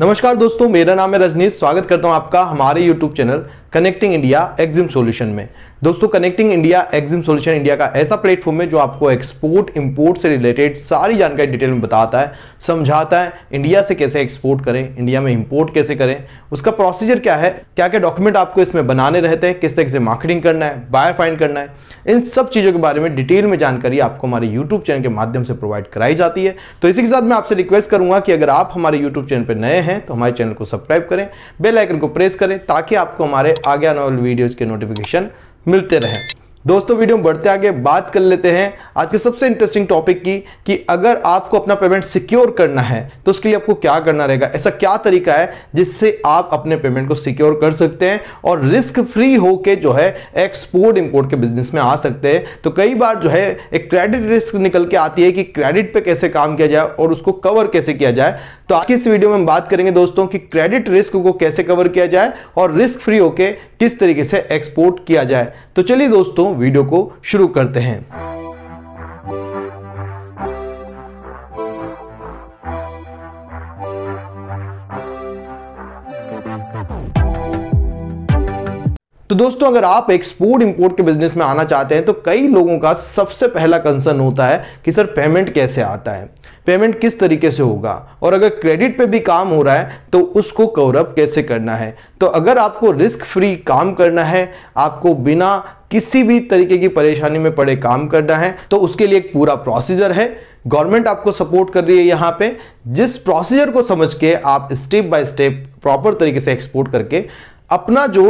नमस्कार दोस्तों मेरा नाम है रजनीश स्वागत करता हूं आपका हमारे YouTube channel connecting India Exim solution में दोस्तों connecting India Exim solution India का ऐसा प्लेटफॉर्म है जो आपको एक्सपोर्ट इंपोर्ट से रिलेटेड सारी जानकारी डिटेल में बताता है समझाता है इंडिया से कैसे एक्सपोर्ट करें इंडिया में इंपोर्ट कैसे करें उसका प्रोसीजर क्या है क्या क्या डॉक्यूमेंट आपको इसमें बनाने रहते हैं किस तरह से मार्केटिंग करना है बायर फाइंड करना है इन सब चीज़ों के बारे में डिटेल में जानकारी आपको हमारे यूट्यूब चैनल के माध्यम से प्रोवाइड कराई जाती है तो इसी के साथ मैं आपसे रिक्वेस्ट करूंगा कि अगर आप हमारे यूट्यूब चैनल पर नए हैं तो हमारे चैनल को सब्सक्राइब करें बेल आइकन को प्रेस करें ताकि आपको हमारे आगे आने वाली वीडियोज़ के नोटिफिकेशन मिलते रहें दोस्तों वीडियो में बढ़ते आगे बात कर लेते हैं आज के सबसे इंटरेस्टिंग टॉपिक की कि अगर आपको अपना पेमेंट सिक्योर करना है तो उसके लिए आपको क्या करना रहेगा ऐसा क्या तरीका है जिससे आप अपने पेमेंट को सिक्योर कर सकते हैं और रिस्क फ्री होके जो है एक्सपोर्ट इंपोर्ट के बिजनेस में आ सकते हैं तो कई बार जो है एक क्रेडिट रिस्क निकल के आती है कि क्रेडिट पर कैसे काम किया जाए और उसको कवर कैसे किया जाए तो आज की इस वीडियो में हम बात करेंगे दोस्तों कि क्रेडिट रिस्क को कैसे कवर किया जाए और रिस्क फ्री होके किस तरीके से एक्सपोर्ट किया जाए तो चलिए दोस्तों वीडियो को शुरू करते हैं तो दोस्तों अगर आप एक्सपोर्ट इंपोर्ट के बिजनेस में आना चाहते हैं तो कई लोगों का सबसे पहला कंसर्न होता है कि सर पेमेंट कैसे आता है पेमेंट किस तरीके से होगा और अगर क्रेडिट पे भी काम हो रहा है तो उसको कवरअप कैसे करना है तो अगर आपको रिस्क फ्री काम करना है आपको बिना किसी भी तरीके की परेशानी में पड़े काम करना है तो उसके लिए एक पूरा प्रोसीजर है गवर्नमेंट आपको सपोर्ट कर रही है यहाँ पे जिस प्रोसीजर को समझ के आप स्टेप बाय स्टेप प्रॉपर तरीके से एक्सपोर्ट करके अपना जो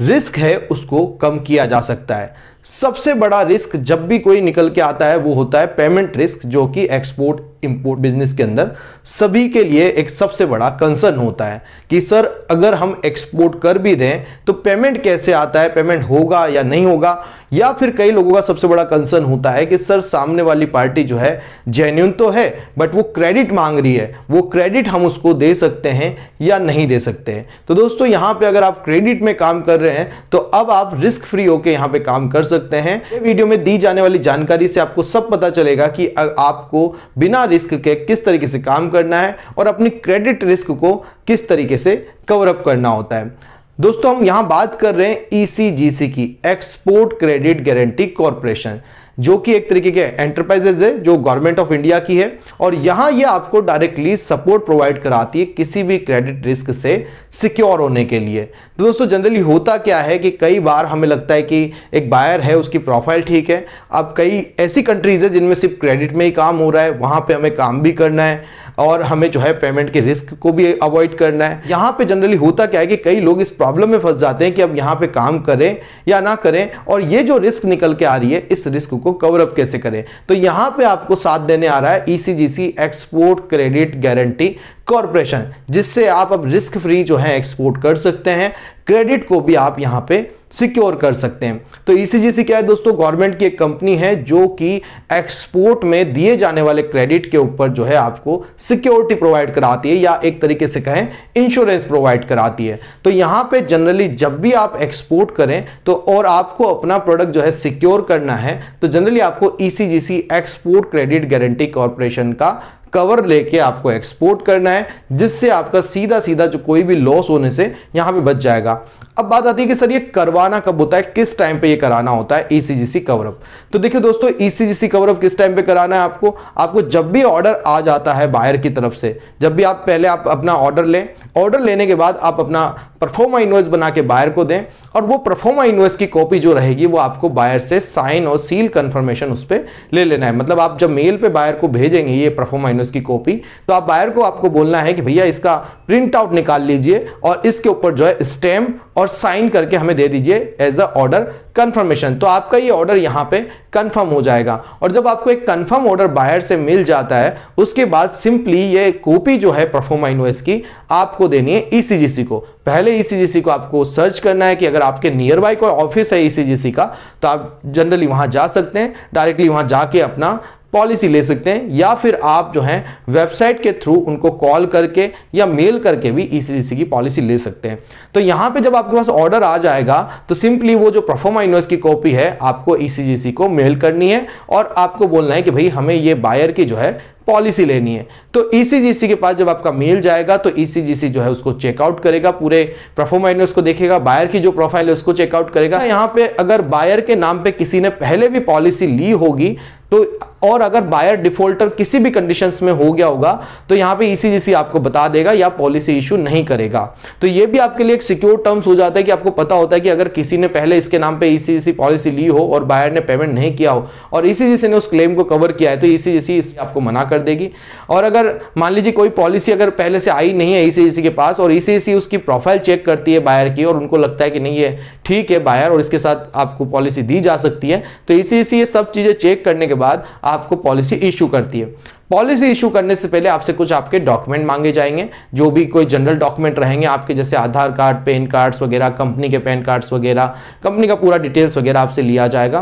रिस्क है उसको कम किया जा सकता है सबसे बड़ा रिस्क जब भी कोई निकल के आता है वो होता है पेमेंट रिस्क जो कि एक्सपोर्ट इंपोर्ट बिजनेस के अंदर सभी के लिए एक सबसे बड़ा कंसर्न होता है कि सर अगर हम एक्सपोर्ट कर भी दें तो पेमेंट कैसे आता है पेमेंट होगा या नहीं होगा या फिर कई लोगों का सबसे बड़ा कंसर्न होता है कि सर सामने वाली पार्टी जो है जेन्यून तो है बट वो क्रेडिट मांग रही है वो क्रेडिट हम उसको दे सकते हैं या नहीं दे सकते हैं तो दोस्तों यहाँ पे अगर आप क्रेडिट में काम कर रहे हैं तो अब आप रिस्क फ्री होकर यहाँ पे काम कर सकते हैं वीडियो में दी जाने वाली जानकारी से आपको सब पता चलेगा कि आपको बिना रिस्क के किस तरीके से काम करना है और अपनी क्रेडिट रिस्क को किस तरीके से कवरअप करना होता है दोस्तों हम यहां बात कर रहे हैं ईसीजीसी e की एक्सपोर्ट क्रेडिट गारंटी कॉरपोरेशन जो कि एक तरीके के एंटरप्राइजेज है जो गवर्नमेंट ऑफ इंडिया की है और यहां ये यह आपको डायरेक्टली सपोर्ट प्रोवाइड कराती है किसी भी क्रेडिट रिस्क से सिक्योर होने के लिए तो दोस्तों जनरली होता क्या है कि कई बार हमें लगता है कि एक बायर है उसकी प्रोफाइल ठीक है अब कई ऐसी कंट्रीज है जिनमें सिर्फ क्रेडिट में ही काम हो रहा है वहां पर हमें काम भी करना है और हमें जो है पेमेंट के रिस्क को भी अवॉइड करना है यहाँ पे जनरली होता क्या है कि कई लोग इस प्रॉब्लम में फंस जाते हैं कि अब यहाँ पे काम करें या ना करें और ये जो रिस्क निकल के आ रही है इस रिस्क को कवरअप कैसे करें तो यहाँ पे आपको साथ देने आ रहा है E export credit guarantee corporation जिससे आप अब रिस्क फ्री जो है एक्सपोर्ट कर सकते हैं क्रेडिट को भी आप यहाँ पे सिक्योर कर सकते हैं तो e सी क्या है दोस्तों गवर्नमेंट की एक कंपनी है जो कि एक्सपोर्ट में दिए जाने वाले क्रेडिट के ऊपर जो है आपको सिक्योरिटी प्रोवाइड कराती है या एक तरीके से कहें इंश्योरेंस प्रोवाइड कराती है तो यहाँ पे जनरली जब भी आप एक्सपोर्ट करें तो और आपको अपना प्रोडक्ट जो है सिक्योर करना है तो जनरली आपको ECGC export credit guarantee corporation का कवर लेके आपको एक्सपोर्ट करना है जिससे आपका सीधा सीधा जो कोई भी लॉस होने से यहां पे बच जाएगा अब बात आती है कि सर ये करवाना कब होता है किस टाइम पे ये कराना होता है ईसीजीसी e कवरअप तो देखिए दोस्तों ईसीजीसी e कवरअप किस टाइम पे कराना है आपको आपको जब भी ऑर्डर आ जाता है बायर की तरफ से जब भी आप पहले आप अपना ऑर्डर लें ऑर्डर लेने के बाद आप अपना परफॉर्मा इन्वेस्ट बना के बायर को दें और वो परफॉर्मा इन्वेस्ट की कॉपी जो रहेगी वो आपको बायर से साइन और सील कंफर्मेशन उस पर ले लेना है मतलब आप जब मेल पे बायर को भेजेंगे ये परफॉर्मा इन्वेस्ट एस की कॉपी तो आप बायर को आपको बोलना है कि भैया इसका प्रिंट आउट निकाल लीजिए और इसके ऊपर जो है स्टैम्प और साइन करके हमें दे दीजिए एज अ ऑर्डर कंफर्मेशन तो आपका ये ऑर्डर यहाँ पे कंफर्म हो जाएगा और जब आपको एक कंफर्म ऑर्डर बायर से मिल जाता है उसके बाद सिंपली ये कॉपी जो है परफॉर्मा इनोएस की आपको देनी है ईसीजीसी e को पहले ईसीजीसी e को आपको सर्च करना है कि अगर आपके नियर बाय कोई ऑफिस है ईसीजीसी e का तो आप जनरली वहाँ जा सकते हैं डायरेक्टली वहाँ जाके अपना पॉलिसी ले सकते हैं या फिर आप जो है वेबसाइट के थ्रू उनको कॉल करके या मेल करके भी ईसीसी e की पॉलिसी ले सकते हैं तो यहां पे जब आपके पास ऑर्डर आ जाएगा तो सिंपली वो जो परफॉर्मा इन्वेस्ट की कॉपी है आपको ईसीजीसी e को मेल करनी है और आपको बोलना है कि भाई हमें ये बायर की जो है पॉलिसी लेनी है तो ईसीजीसी e के पास जब आपका मेल जाएगा तो ईसीजीसी जो है उसको चेकआउट करेगा पूरे परफॉर्मा इन्वेस्ट को देखेगा बायर की जो प्रोफाइल है उसको चेकआउट करेगा यहाँ पे अगर बायर के नाम पे किसी ने पहले भी पॉलिसी ली होगी तो और अगर बायर डिफॉल्टर किसी भी कंडीशन में हो गया होगा तो यहां पे ईसीजीसी e आपको बता देगा या पॉलिसी इश्यू नहीं करेगा तो ये भी आपके लिए एक सिक्योर टर्म्स हो जाता है कि आपको पता होता है कि अगर किसी ने पहले इसके नाम पे ईसीजीसी e पॉलिसी ली हो और बायर ने पेमेंट नहीं किया हो और ईसीजीसी e ने उस क्लेम को कवर किया है तो ईसीजीसी आपको मना कर देगी और अगर मान लीजिए कोई पॉलिसी अगर पहले से आई नहीं है ईसीजीसी के पास और ईसीजीसी उसकी प्रोफाइल चेक करती है बायर की और उनको लगता है कि नहीं ये ठीक है बायर और इसके साथ आपको पॉलिसी दी जा सकती है तो ईसीजीसी ये सब चीजें चेक करने के बाद आप आपको पॉलिसी इश्यू करती है पॉलिसी इशू करने से पहले आपसे कुछ आपके डॉक्यूमेंट मांगे जाएंगे जो भी कोई जनरल डॉक्यूमेंट रहेंगे आपके जैसे आधार कार्ड पैन कार्ड्स वगैरह कंपनी के पैन कार्ड्स वगैरह कंपनी का पूरा डिटेल्स वगैरह आपसे लिया जाएगा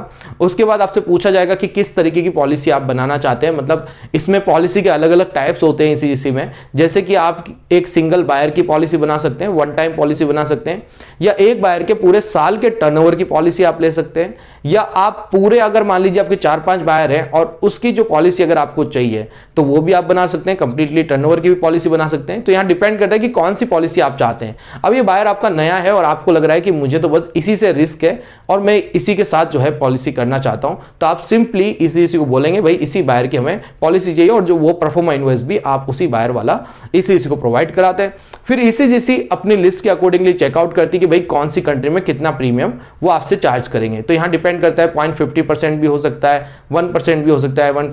उसके बाद आपसे पूछा जाएगा कि किस तरीके की पॉलिसी आप बनाना चाहते हैं मतलब इसमें पॉलिसी के अलग अलग टाइप्स होते हैं इसी इसी में जैसे कि आप एक सिंगल बायर की पॉलिसी बना सकते हैं वन टाइम पॉलिसी बना सकते हैं या एक बायर के पूरे साल के टर्न की पॉलिसी आप ले सकते हैं या आप पूरे अगर मान लीजिए आपके चार पांच बायर हैं और उसकी जो पॉलिसी अगर आपको चाहिए तो वो भी आप बना सकते हैं कंप्लीटली टर्नओवर की भी पॉलिसी बना सकते हैं तो यहाँ डिपेंड करता है कि कौन सी पॉलिसी आप चाहते हैं अब ये बायर आपका नया है और आपको लग रहा है कि मुझे तो बस इसी से रिस्क है और मैं इसी के साथ जो है पॉलिसी करना चाहता हूँ तो आप सिंपली इसी इसी को बोलेंगे भाई इसी बायर की हमें पॉलिसी चाहिए और जो वो परफॉर्मा इन्वेस्ट भी आप उसी बायर वाला इसी इसी को प्रोवाइड कराते हैं फिर इसी जैसी अपनी लिस्ट के अकॉर्डिंगली चेकआउट करती है कि भाई कौन सी कंट्री में कितना प्रीमियम वो आपसे चार्ज करेंगे तो यहाँ डिपेंड करता है पॉइंट भी हो सकता है वन भी हो सकता है वन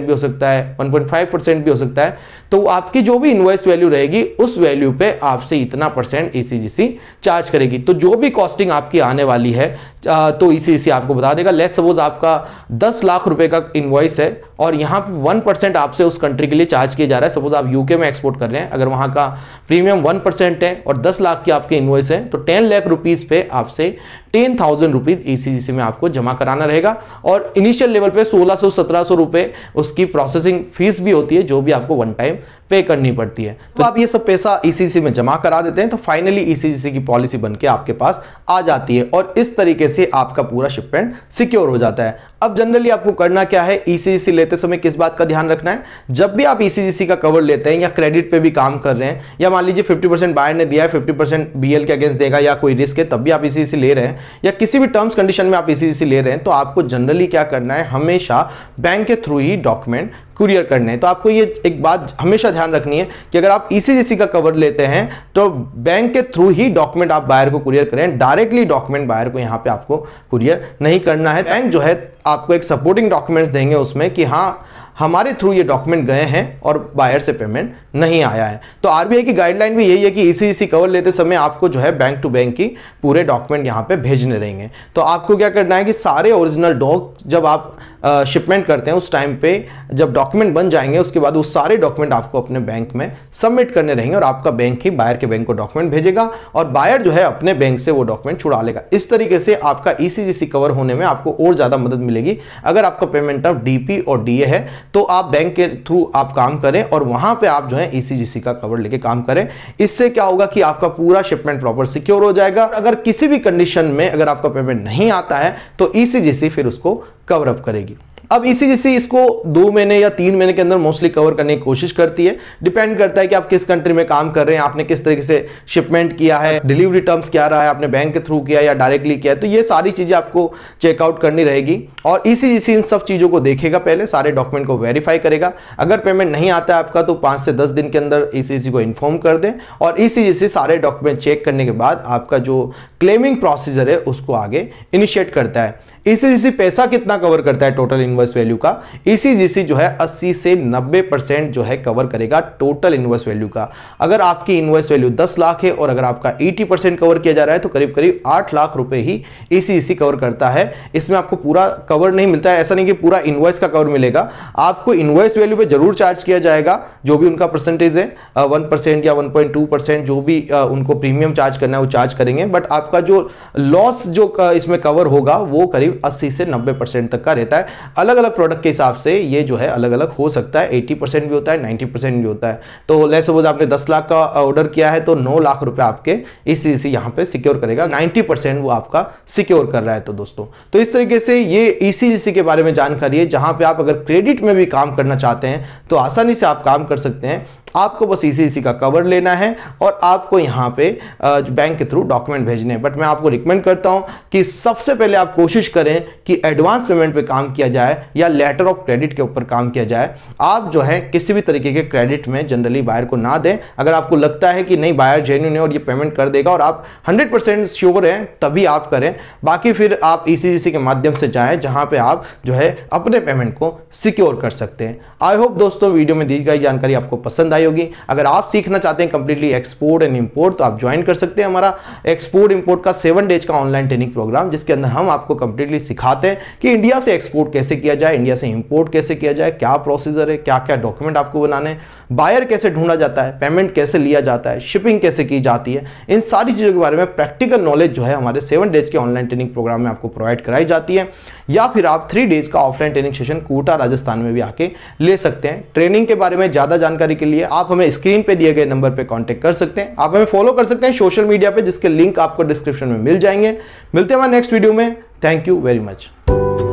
भी हो सकता है सकता है 1.5 परसेंट भी हो सकता है तो आपकी जो भी इन्वॉइस वैल्यू रहेगी उस वैल्यू पे आपसे इतना परसेंट ईसीजीसी चार्ज करेगी तो जो भी कॉस्टिंग आपकी आने वाली है तो ईसीजीसी e आपको बता देगा लेस सपोज आपका दस लाख रुपए का इन्वॉइस है और यहाँ पे वन परसेंट आपसे उस कंट्री के लिए चार्ज किया जा रहा है सपोज आप यूके में एक्सपोर्ट कर रहे हैं अगर वहाँ का प्रीमियम वन परसेंट है और दस लाख की आपके इन्वॉइस है तो टेन लाख रुपीज़ पे आपसे टेन थाउजेंड रुपीज़ ई में आपको जमा कराना रहेगा और इनिशियल लेवल पे सोलह सौ सत्रह सौ रुपये उसकी प्रोसेसिंग फीस भी होती है जो भी आपको वन टाइम पे करनी पड़ती है तो, तो आप ये सब पैसा ईसीसी e में जमा करा देते हैं तो फाइनली ईसीसी e की पॉलिसी बनके आपके पास आ जाती है और इस तरीके से आपका पूरा शिपमेंट सिक्योर हो जाता है अब जनरली आपको करना क्या है ईसीसी e लेते समय किस बात का ध्यान रखना है जब भी आप ईसीजीसी का कवर लेते हैं या क्रेडिट पे भी काम कर रहे हैं या मान लीजिए 50 परसेंट बायर ने दिया है 50 परसेंट बीएल के अगेंस्ट देगा या कोई रिस्क है तब भी आप ईसीसी ले रहे हैं या किसी भी टर्म्स कंडीशन में आप ईसीजीसी ले रहे हैं तो आपको जनरली क्या करना है हमेशा बैंक के थ्रू ही डॉक्यूमेंट कुरियर करने तो आपको ये एक बात हमेशा ध्यान रखनी है कि अगर आप ई e का कवर लेते हैं तो बैंक के थ्रू ही डॉक्यूमेंट आप बायर को कुरियर करें डायरेक्टली डॉक्यूमेंट बायर को यहाँ पे आपको कुरियर नहीं करना है बैंक जो है आपको एक सपोर्टिंग डॉक्यूमेंट्स देंगे उसमें कि हाँ हमारे थ्रू ये डॉक्यूमेंट गए हैं और बायर से पेमेंट नहीं आया है तो आरबीआई की गाइडलाइन भी यही है कि इसी इसी कवर लेते समय आपको जो है बैंक टू बैंक की पूरे डॉक्यूमेंट यहाँ पे भेजने रहेंगे तो आपको क्या करना है कि सारे ओरिजिनल डॉक जब आप शिपमेंट करते हैं उस टाइम पे जब डॉक्यूमेंट बन जाएंगे उसके बाद वो सारे डॉक्यूमेंट आपको अपने बैंक में सबमिट करने रहेंगे और आपका बैंक ही बायर के बैंक को डॉक्यूमेंट भेजेगा और बायर जो है अपने बैंक से वो डॉक्यूमेंट छुड़ा लेगा इस तरीके से आपका ई e कवर होने में आपको और ज़्यादा मदद मिलेगी अगर आपका पेमेंट ऑफ डी और डी है तो आप बैंक के थ्रू आप काम करें और वहाँ पर आप जो है ई e का कवर लेके काम करें इससे क्या होगा कि आपका पूरा शिपमेंट प्रॉपर सिक्योर हो जाएगा अगर किसी भी कंडीशन में अगर आपका पेमेंट नहीं आता है तो ई e फिर उसको कवर अप करेगी अब इसी जैसे इसको दो महीने या तीन महीने के अंदर मोस्टली कवर करने की कोशिश करती है डिपेंड करता है कि आप किस कंट्री में काम कर रहे हैं आपने किस तरीके से शिपमेंट किया है डिलीवरी टर्म्स क्या रहा है आपने बैंक के थ्रू किया या डायरेक्टली किया है तो ये सारी चीज़ें आपको चेकआउट करनी रहेगी और इसी जैसे इन सब चीज़ों को देखेगा पहले सारे डॉक्यूमेंट को वेरीफाई करेगा अगर पेमेंट नहीं आता है आपका तो पाँच से दस दिन के अंदर ई को इन्फॉर्म कर दें और ई सारे डॉक्यूमेंट चेक करने के बाद आपका जो क्लेमिंग प्रोसीजर है उसको आगे इनिशिएट करता है ईसीजीसी पैसा कितना कवर करता है टोटल इन्वर्स वैल्यू का ईसीजीसी जो है 80 से 90 परसेंट जो है कवर करेगा टोटल इन्वर्स वैल्यू का अगर आपकी इन्वर्स वैल्यू 10 लाख है और अगर आपका 80 परसेंट कवर किया जा रहा है तो करीब करीब 8 लाख रुपए ही ईसीजीसी कवर करता है इसमें आपको पूरा कवर नहीं मिलता है ऐसा नहीं कि पूरा इन्वॉइस का कवर मिलेगा आपको इन्वॉइस वैल्यू पर जरूर चार्ज किया जाएगा जो भी उनका परसेंटेज है वन या वन जो भी उनको प्रीमियम चार्ज करना है वो चार्ज करेंगे बट आपका जो लॉस जो इसमें कवर होगा वो करीब करीब 80 से 90 परसेंट तक का रहता है अलग अलग प्रोडक्ट के हिसाब से ये जो है अलग अलग हो सकता है 80 परसेंट भी होता है 90 परसेंट भी होता है तो लेट सपोज आपने 10 लाख का ऑर्डर किया है तो 9 लाख रुपए आपके इस चीज से यहाँ पे सिक्योर करेगा 90 परसेंट वो आपका सिक्योर कर रहा है तो दोस्तों तो इस तरीके से ये ई के बारे में जानकारी है जहाँ पर आप अगर क्रेडिट में भी काम करना चाहते हैं तो आसानी से आप काम कर सकते हैं आपको बस इसी इसी का कवर लेना है और आपको यहाँ पे बैंक के थ्रू डॉक्यूमेंट भेजने हैं बट मैं आपको रिकमेंड करता हूँ कि सबसे पहले आप कोशिश करें कि एडवांस पेमेंट पे काम किया जाए या लेटर ऑफ क्रेडिट के ऊपर काम किया जाए आप जो है किसी भी तरीके के क्रेडिट में जनरली बायर को ना दें अगर आपको लगता है कि नहीं बायर जेन्यून है और ये पेमेंट कर देगा और आप हंड्रेड परसेंट श्योर हैं तभी आप करें बाकी फिर आप ई के माध्यम से जाएँ जहाँ पर आप जो है अपने पेमेंट को सिक्योर कर सकते हैं आई होप दोस्तों वीडियो में दी गई जानकारी आपको पसंद आई पढ़ाई होगी अगर आप सीखना चाहते हैं कंप्लीटली एक्सपोर्ट एंड इंपोर्ट तो आप ज्वाइन कर सकते हैं हमारा एक्सपोर्ट इम्पोर्ट का सेवन डेज का ऑनलाइन ट्रेनिंग प्रोग्राम जिसके अंदर हम आपको कंप्लीटली सिखाते हैं कि इंडिया से एक्सपोर्ट कैसे किया जाए इंडिया से इंपोर्ट कैसे किया जाए क्या प्रोसीजर है क्या क्या डॉक्यूमेंट आपको बनाने बायर कैसे ढूंढा जाता है पेमेंट कैसे लिया जाता है शिपिंग कैसे की जाती है इन सारी चीज़ों के बारे में प्रैक्टिकल नॉलेज जो है हमारे सेवन डेज के ऑनलाइन ट्रेनिंग प्रोग्राम में आपको प्रोवाइड कराई जाती है या फिर आप थ्री डेज का offline training session Kota Rajasthan में भी आके ले सकते हैं ट्रेनिंग के बारे में ज़्यादा जानकारी के लिए आप हमें स्क्रीन पे दिए गए नंबर पे कांटेक्ट कर सकते हैं आप हमें फॉलो कर सकते हैं सोशल मीडिया पे जिसके लिंक आपको डिस्क्रिप्शन में मिल जाएंगे मिलते हैं हमारे नेक्स्ट वीडियो में थैंक यू वेरी मच